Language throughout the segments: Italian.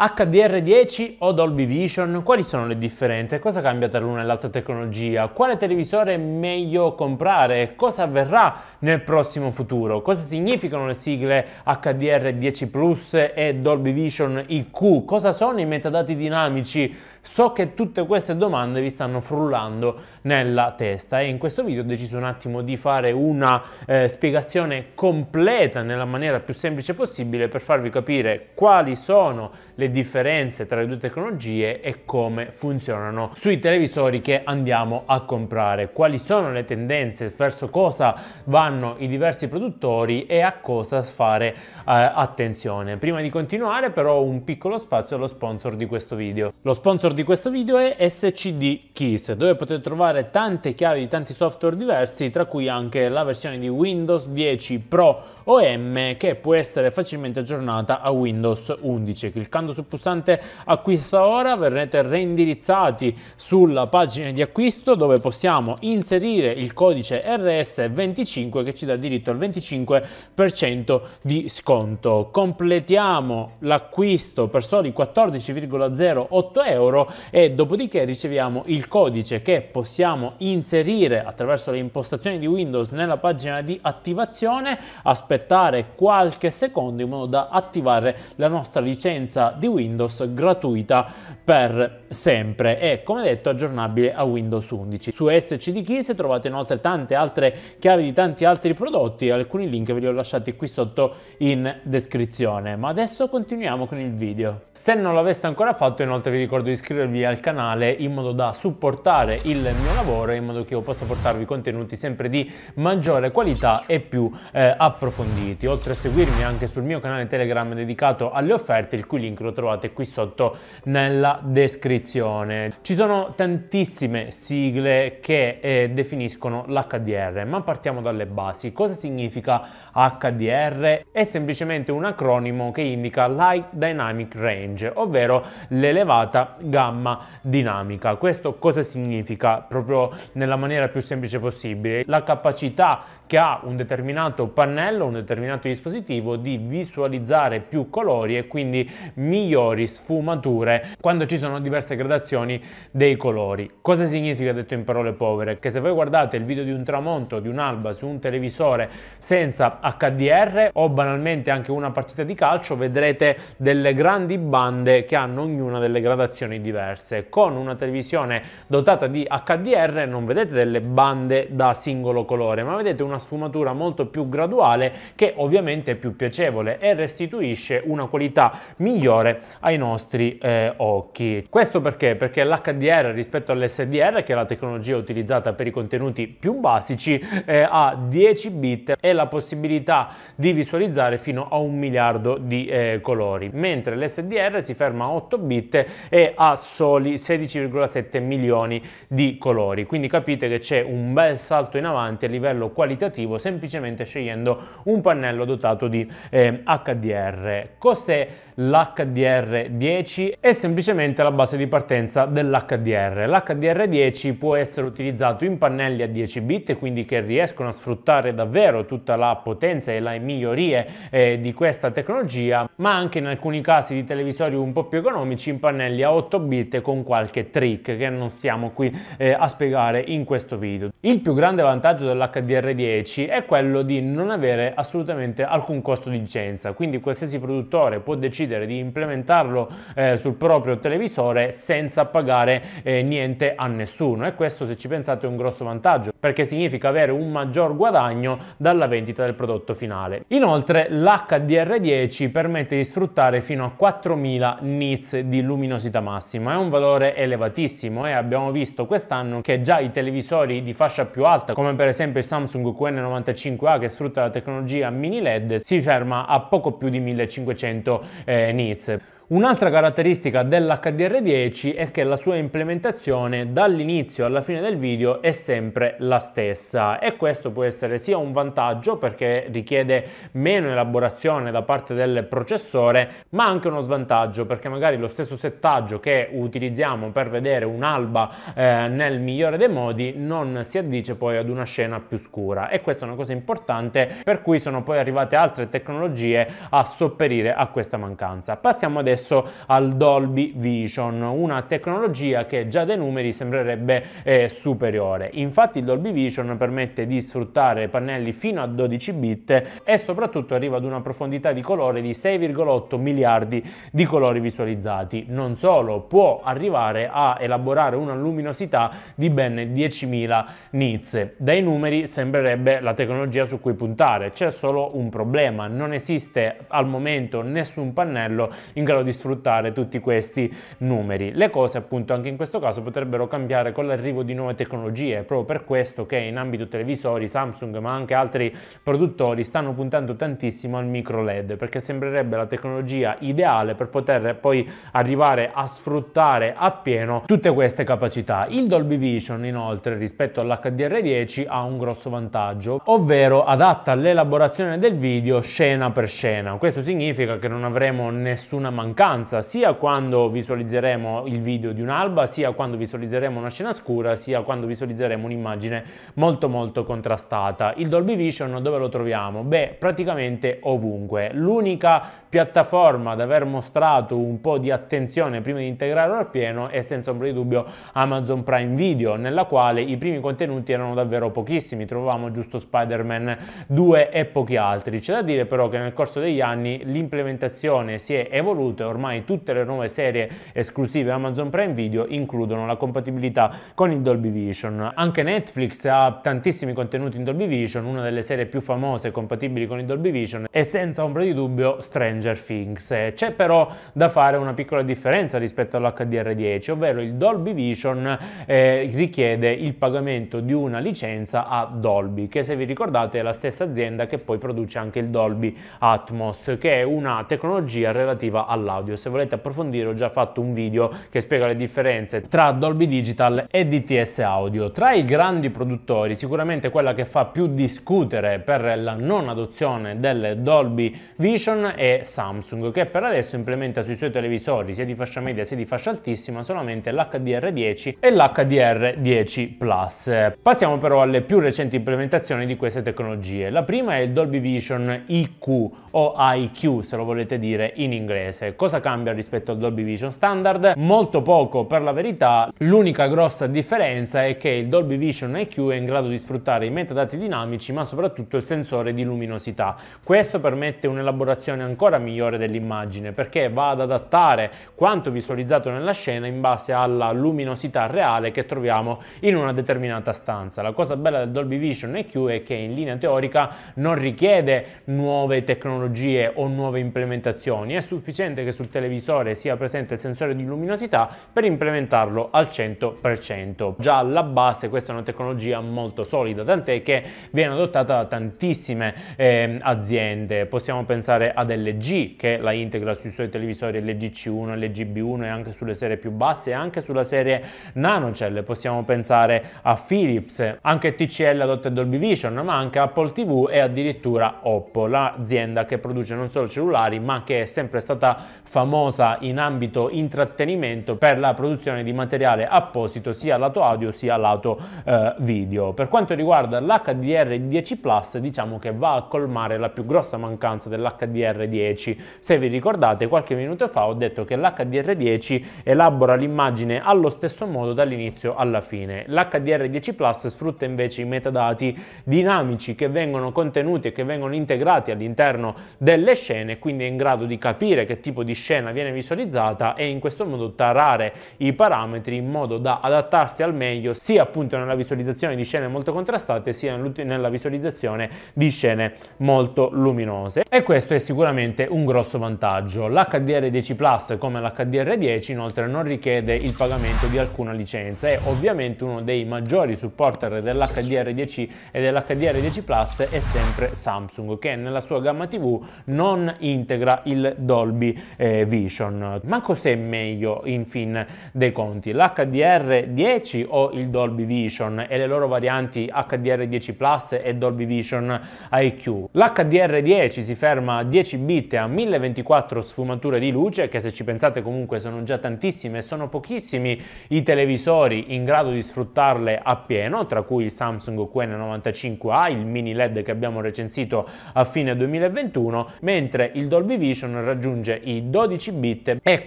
HDR10 o Dolby Vision? Quali sono le differenze? Cosa cambia tra l'una e l'altra tecnologia? Quale televisore è meglio comprare? Cosa avverrà nel prossimo futuro? Cosa significano le sigle HDR10 Plus e Dolby Vision IQ? Cosa sono i metadati dinamici? So che tutte queste domande vi stanno frullando nella testa e in questo video ho deciso un attimo di fare una eh, spiegazione completa nella maniera più semplice possibile per farvi capire quali sono le differenze tra le due tecnologie e come funzionano sui televisori che andiamo a comprare, quali sono le tendenze, verso cosa vanno i diversi produttori e a cosa fare eh, attenzione. Prima di continuare però un piccolo spazio allo sponsor di questo video. Lo sponsor sponsor di questo video è SCD Keys, dove potete trovare tante chiavi di tanti software diversi, tra cui anche la versione di Windows 10 Pro OM che può essere facilmente aggiornata a Windows 11. Cliccando sul pulsante acquista ora verrete reindirizzati sulla pagina di acquisto dove possiamo inserire il codice RS25 che ci dà diritto al 25% di sconto. Completiamo l'acquisto per soli 14,08 euro e dopodiché riceviamo il codice che possiamo inserire attraverso le impostazioni di Windows nella pagina di attivazione aspettando aspettare qualche secondo in modo da attivare la nostra licenza di Windows gratuita per sempre e come detto aggiornabile a Windows 11. Su SCD Keys trovate inoltre tante altre chiavi di tanti altri prodotti, alcuni link ve li ho lasciati qui sotto in descrizione. Ma adesso continuiamo con il video. Se non l'aveste ancora fatto inoltre vi ricordo di iscrivervi al canale in modo da supportare il mio lavoro in modo che io possa portarvi contenuti sempre di maggiore qualità e più eh, approfonditi approfonditi, oltre a seguirmi anche sul mio canale Telegram dedicato alle offerte, il cui link lo trovate qui sotto nella descrizione. Ci sono tantissime sigle che eh, definiscono l'HDR, ma partiamo dalle basi. Cosa significa HDR? È semplicemente un acronimo che indica Light Dynamic Range, ovvero l'elevata gamma dinamica. Questo cosa significa? Proprio nella maniera più semplice possibile. La capacità che ha un determinato pannello, un determinato dispositivo di visualizzare più colori e quindi migliori sfumature quando ci sono diverse gradazioni dei colori. Cosa significa detto in parole povere? Che se voi guardate il video di un tramonto, di un'alba su un televisore senza HDR o banalmente anche una partita di calcio vedrete delle grandi bande che hanno ognuna delle gradazioni diverse. Con una televisione dotata di HDR non vedete delle bande da singolo colore ma vedete una sfumatura molto più graduale che ovviamente è più piacevole e restituisce una qualità migliore ai nostri eh, occhi. Questo perché? Perché l'HDR rispetto all'SDR, che è la tecnologia utilizzata per i contenuti più basici, eh, ha 10 bit e la possibilità di visualizzare fino a un miliardo di eh, colori, mentre l'SDR si ferma a 8 bit e ha soli 16,7 milioni di colori. Quindi capite che c'è un bel salto in avanti a livello qualitativo applicativo semplicemente scegliendo un pannello dotato di eh, HDR. Cos'è l'HDR10 è semplicemente la base di partenza dell'HDR. L'HDR10 può essere utilizzato in pannelli a 10 bit, quindi che riescono a sfruttare davvero tutta la potenza e le migliorie eh, di questa tecnologia, ma anche in alcuni casi di televisori un po' più economici in pannelli a 8 bit con qualche trick che non stiamo qui eh, a spiegare in questo video. Il più grande vantaggio dell'HDR10 è quello di non avere assolutamente alcun costo di licenza, quindi qualsiasi produttore può decidere decidere di implementarlo eh, sul proprio televisore senza pagare eh, niente a nessuno e questo se ci pensate è un grosso vantaggio perché significa avere un maggior guadagno dalla vendita del prodotto finale. Inoltre l'HDR10 permette di sfruttare fino a 4000 nits di luminosità massima, è un valore elevatissimo e abbiamo visto quest'anno che già i televisori di fascia più alta come per esempio il Samsung QN95A che sfrutta la tecnologia mini LED si ferma a poco più di 1500 eh, needs. Un'altra caratteristica dell'HDR10 è che la sua implementazione dall'inizio alla fine del video è sempre la stessa e questo può essere sia un vantaggio perché richiede meno elaborazione da parte del processore ma anche uno svantaggio perché magari lo stesso settaggio che utilizziamo per vedere un'alba eh, nel migliore dei modi non si addice poi ad una scena più scura e questa è una cosa importante per cui sono poi arrivate altre tecnologie a sopperire a questa mancanza. Passiamo adesso accesso al Dolby Vision, una tecnologia che già dai numeri sembrerebbe eh, superiore. Infatti il Dolby Vision permette di sfruttare pannelli fino a 12 bit e soprattutto arriva ad una profondità di colore di 6,8 miliardi di colori visualizzati. Non solo, può arrivare a elaborare una luminosità di ben 10.000 nits. Dai numeri sembrerebbe la tecnologia su cui puntare, c'è solo un problema, non esiste al momento nessun pannello in grado di di sfruttare tutti questi numeri. Le cose appunto anche in questo caso potrebbero cambiare con l'arrivo di nuove tecnologie, proprio per questo che in ambito televisori Samsung ma anche altri produttori stanno puntando tantissimo al micro LED perché sembrerebbe la tecnologia ideale per poter poi arrivare a sfruttare appieno tutte queste capacità. Il Dolby Vision inoltre rispetto all'HDR10 ha un grosso vantaggio, ovvero adatta l'elaborazione del video scena per scena. Questo significa che non avremo nessuna mancanza mancanza, sia quando visualizzeremo il video di un'alba, sia quando visualizzeremo una scena scura, sia quando visualizzeremo un'immagine molto molto contrastata. Il Dolby Vision dove lo troviamo? Beh, praticamente ovunque. L'unica piattaforma ad aver mostrato un po' di attenzione prima di integrarlo al pieno è senza ombra di dubbio Amazon Prime Video, nella quale i primi contenuti erano davvero pochissimi, trovavamo giusto Spider-Man 2 e pochi altri. C'è da dire però che nel corso degli anni l'implementazione si è evoluta e ormai tutte le nuove serie esclusive Amazon Prime Video includono la compatibilità con il Dolby Vision. Anche Netflix ha tantissimi contenuti in Dolby Vision, una delle serie più famose compatibili con il Dolby Vision e senza ombra di dubbio Strange Stranger Things. Eh, c'è però da fare una piccola differenza rispetto all'HDR10, ovvero il Dolby Vision eh, richiede il pagamento di una licenza a Dolby, che se vi ricordate è la stessa azienda che poi produce anche il Dolby Atmos, che è una tecnologia relativa all'audio. Se volete approfondire ho già fatto un video che spiega le differenze tra Dolby Digital e DTS Audio. Tra i grandi produttori sicuramente quella che fa più discutere per la non adozione del Dolby Vision è Samsung che per adesso implementa sui suoi televisori sia di fascia media sia di fascia altissima solamente l'HDR10 e l'HDR10 Plus. Passiamo però alle più recenti implementazioni di queste tecnologie. La prima è il Dolby Vision IQ o IQ se lo volete dire in inglese. Cosa cambia rispetto al Dolby Vision standard? Molto poco per la verità, l'unica grossa differenza è che il Dolby Vision IQ è in grado di sfruttare i metadati dinamici ma soprattutto il sensore di luminosità. Questo permette un'elaborazione ancora migliore dell'immagine perché va ad adattare quanto visualizzato nella scena in base alla luminosità reale che troviamo in una determinata stanza. La cosa bella del Dolby Vision EQ è che in linea teorica non richiede nuove tecnologie o nuove implementazioni, è sufficiente che sul televisore sia presente il sensore di luminosità per implementarlo al 100%. Già alla base questa è una tecnologia molto solida, tant'è che viene adottata da tantissime eh, aziende, possiamo pensare ad LG, che la integra sui suoi televisori LG c 1 LG b 1 e anche sulle serie più basse e anche sulla serie Nanocell. Possiamo pensare a Philips, anche TCL adotta Dolby Vision, ma anche Apple TV e addirittura Oppo, l'azienda che produce non solo cellulari ma che è sempre stata famosa in ambito intrattenimento per la produzione di materiale apposito sia lato audio sia lato eh, video. Per quanto riguarda l'HDR10 Plus diciamo che va a colmare la più grossa mancanza dell'HDR10 se vi ricordate, qualche minuto fa ho detto che l'HDR10 elabora l'immagine allo stesso modo dall'inizio alla fine. L'HDR10 Plus sfrutta invece i metadati dinamici che vengono contenuti e che vengono integrati all'interno delle scene, quindi è in grado di capire che tipo di scena viene visualizzata e in questo modo tarare i parametri in modo da adattarsi al meglio sia appunto nella visualizzazione di scene molto contrastate sia nella visualizzazione di scene molto luminose e questo è sicuramente un grosso vantaggio. L'HDR10 Plus come l'HDR10 inoltre non richiede il pagamento di alcuna licenza e ovviamente uno dei maggiori supporter dell'HDR10 e dell'HDR10 Plus è sempre Samsung che nella sua gamma TV non integra il Dolby eh, Vision. Ma cos'è meglio in fin dei conti? L'HDR10 o il Dolby Vision e le loro varianti HDR10 Plus e Dolby Vision IQ? L'HDR10 si ferma a 10 bit diritte a 1024 sfumature di luce, che se ci pensate comunque sono già tantissime e sono pochissimi i televisori in grado di sfruttarle appieno, tra cui il Samsung QN95A, il mini LED che abbiamo recensito a fine 2021, mentre il Dolby Vision raggiunge i 12 bit e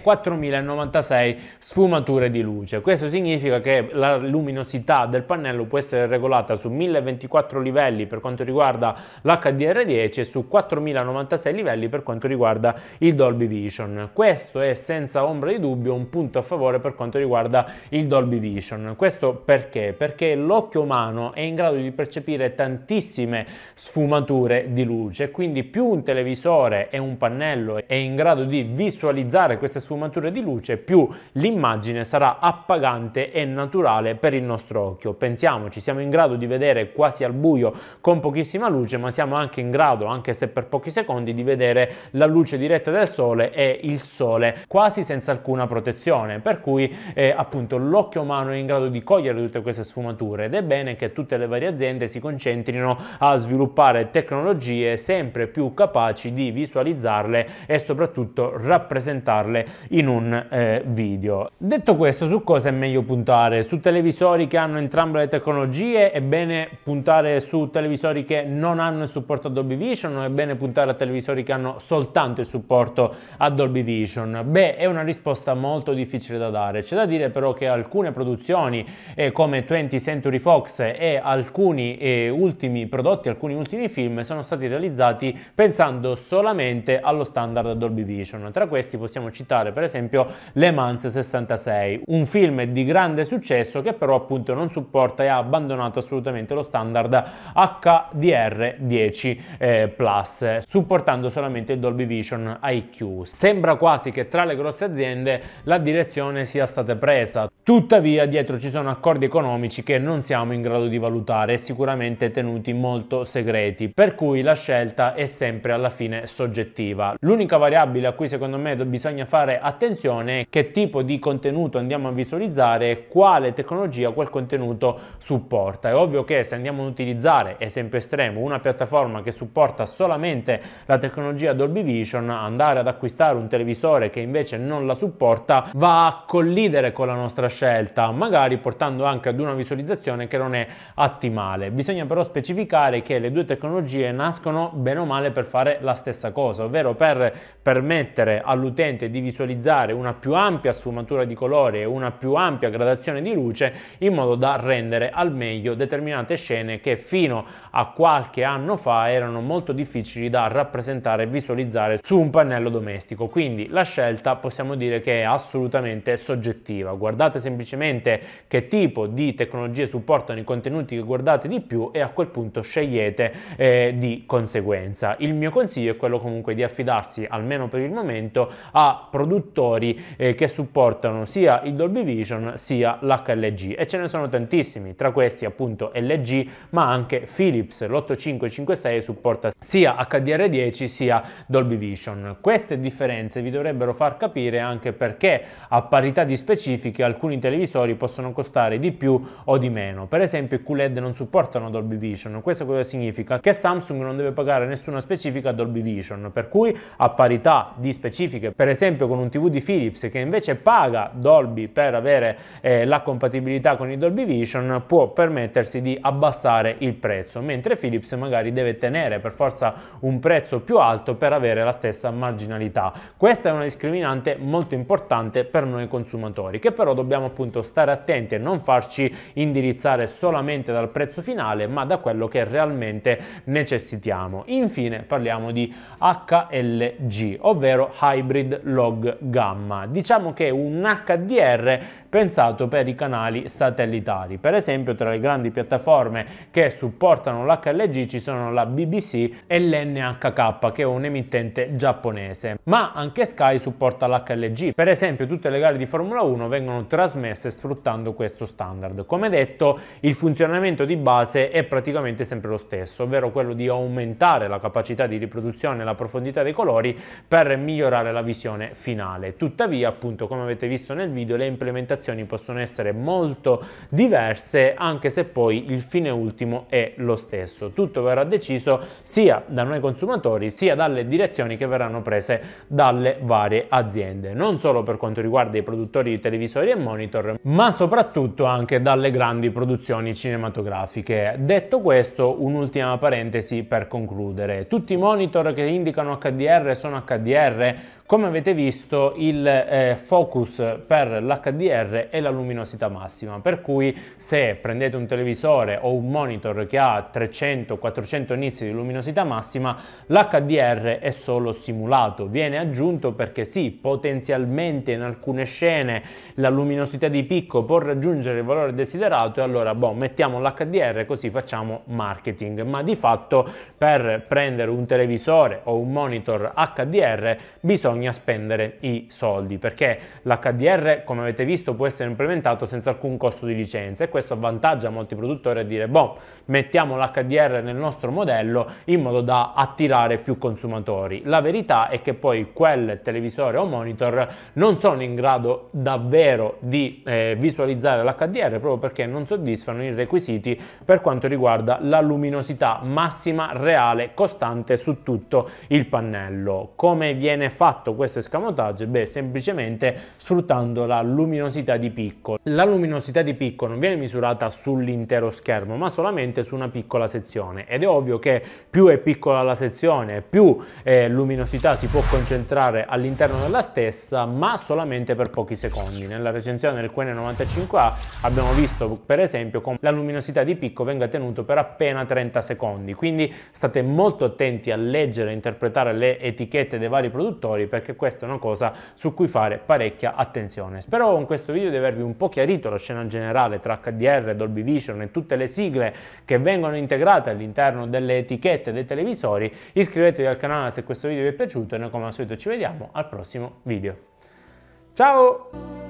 4096 sfumature di luce. Questo significa che la luminosità del pannello può essere regolata su 1024 livelli per quanto riguarda l'HDR10 e su 4096 livelli per quanto riguarda quanto riguarda il Dolby Vision. Questo è senza ombra di dubbio un punto a favore per quanto riguarda il Dolby Vision. Questo perché? Perché l'occhio umano è in grado di percepire tantissime sfumature di luce, quindi più un televisore e un pannello è in grado di visualizzare queste sfumature di luce, più l'immagine sarà appagante e naturale per il nostro occhio. Pensiamoci, siamo in grado di vedere quasi al buio con pochissima luce, ma siamo anche in grado, anche se per pochi secondi, di vedere la luce diretta del sole e il sole quasi senza alcuna protezione, per cui eh, appunto l'occhio umano è in grado di cogliere tutte queste sfumature ed è bene che tutte le varie aziende si concentrino a sviluppare tecnologie sempre più capaci di visualizzarle e soprattutto rappresentarle in un eh, video. Detto questo, su cosa è meglio puntare? Su televisori che hanno entrambe le tecnologie è bene puntare su televisori che non hanno il supporto Adobe Vision, è bene puntare a televisori che hanno solo soltanto il supporto a Dolby Vision? Beh, è una risposta molto difficile da dare. C'è da dire però che alcune produzioni eh, come 20 Century Fox e alcuni eh, ultimi prodotti, alcuni ultimi film sono stati realizzati pensando solamente allo standard Dolby Vision. Tra questi possiamo citare per esempio Le Mans 66, un film di grande successo che però appunto non supporta e ha abbandonato assolutamente lo standard HDR10 eh, Plus, supportando solamente il Dolby Vision IQ. Sembra quasi che tra le grosse aziende la direzione sia stata presa. Tuttavia dietro ci sono accordi economici che non siamo in grado di valutare e sicuramente tenuti molto segreti, per cui la scelta è sempre alla fine soggettiva. L'unica variabile a cui secondo me bisogna fare attenzione è che tipo di contenuto andiamo a visualizzare e quale tecnologia quel contenuto supporta. È ovvio che se andiamo ad utilizzare, esempio estremo, una piattaforma che supporta solamente la tecnologia Dolby Vision, andare ad acquistare un televisore che invece non la supporta va a collidere con la nostra scelta, magari portando anche ad una visualizzazione che non è ottimale. Bisogna però specificare che le due tecnologie nascono bene o male per fare la stessa cosa, ovvero per permettere all'utente di visualizzare una più ampia sfumatura di colore e una più ampia gradazione di luce in modo da rendere al meglio determinate scene che fino a a qualche anno fa erano molto difficili da rappresentare e visualizzare su un pannello domestico. Quindi la scelta possiamo dire che è assolutamente soggettiva. Guardate semplicemente che tipo di tecnologie supportano i contenuti che guardate di più e a quel punto scegliete eh, di conseguenza. Il mio consiglio è quello comunque di affidarsi almeno per il momento a produttori eh, che supportano sia il Dolby Vision sia l'HLG e ce ne sono tantissimi, tra questi appunto LG ma anche Philips Philips l'8556 supporta sia HDR10 sia Dolby Vision. Queste differenze vi dovrebbero far capire anche perché a parità di specifiche alcuni televisori possono costare di più o di meno. Per esempio i QLED non supportano Dolby Vision. Questo cosa significa? Che Samsung non deve pagare nessuna specifica Dolby Vision, per cui a parità di specifiche, per esempio con un TV di Philips che invece paga Dolby per avere eh, la compatibilità con i Dolby Vision, può permettersi di abbassare il prezzo, mentre Philips magari deve tenere per forza un prezzo più alto per avere la stessa marginalità. Questa è una discriminante molto importante per noi consumatori, che però dobbiamo appunto stare attenti e non farci indirizzare solamente dal prezzo finale, ma da quello che realmente necessitiamo. Infine parliamo di HLG, ovvero Hybrid Log Gamma. Diciamo che un HDR pensato per i canali satellitari. Per esempio tra le grandi piattaforme che supportano l'HLG ci sono la BBC e l'NHK che è un emittente giapponese, ma anche Sky supporta l'HLG. Per esempio tutte le gare di Formula 1 vengono trasmesse sfruttando questo standard. Come detto il funzionamento di base è praticamente sempre lo stesso, ovvero quello di aumentare la capacità di riproduzione e la profondità dei colori per migliorare la visione finale. Tuttavia appunto come avete visto nel video le implementazioni situazioni possono essere molto diverse anche se poi il fine ultimo è lo stesso. Tutto verrà deciso sia da noi consumatori sia dalle direzioni che verranno prese dalle varie aziende, non solo per quanto riguarda i produttori di televisori e monitor, ma soprattutto anche dalle grandi produzioni cinematografiche. Detto questo, un'ultima parentesi per concludere. Tutti i monitor che indicano HDR sono HDR, come avete visto il eh, focus per l'HDR è la luminosità massima, per cui se prendete un televisore o un monitor che ha 300-400 nits di luminosità massima, l'HDR è solo simulato, viene aggiunto perché sì, potenzialmente in alcune scene la luminosità di picco può raggiungere il valore desiderato e allora boh, mettiamo l'HDR così facciamo marketing, ma di fatto per prendere un televisore o un monitor HDR bisogna bisogna spendere i soldi perché l'HDR come avete visto può essere implementato senza alcun costo di licenza e questo avvantaggia molti produttori a dire boh mettiamo l'HDR nel nostro modello in modo da attirare più consumatori. La verità è che poi quel televisore o monitor non sono in grado davvero di eh, visualizzare l'HDR proprio perché non soddisfano i requisiti per quanto riguarda la luminosità massima reale costante su tutto il pannello. Come viene fatto fatto questo escamotage? Beh, semplicemente sfruttando la luminosità di picco. La luminosità di picco non viene misurata sull'intero schermo, ma solamente su una piccola sezione ed è ovvio che più è piccola la sezione, più eh, luminosità si può concentrare all'interno della stessa, ma solamente per pochi secondi. Nella recensione del QN95A abbiamo visto per esempio come la luminosità di picco venga tenuta per appena 30 secondi, quindi state molto attenti a leggere e interpretare le etichette dei vari produttori perché questa è una cosa su cui fare parecchia attenzione. Spero con questo video di avervi un po' chiarito la scena generale tra HDR, Dolby Vision e tutte le sigle che vengono integrate all'interno delle etichette dei televisori. Iscrivetevi al canale se questo video vi è piaciuto e noi come al solito ci vediamo al prossimo video. Ciao!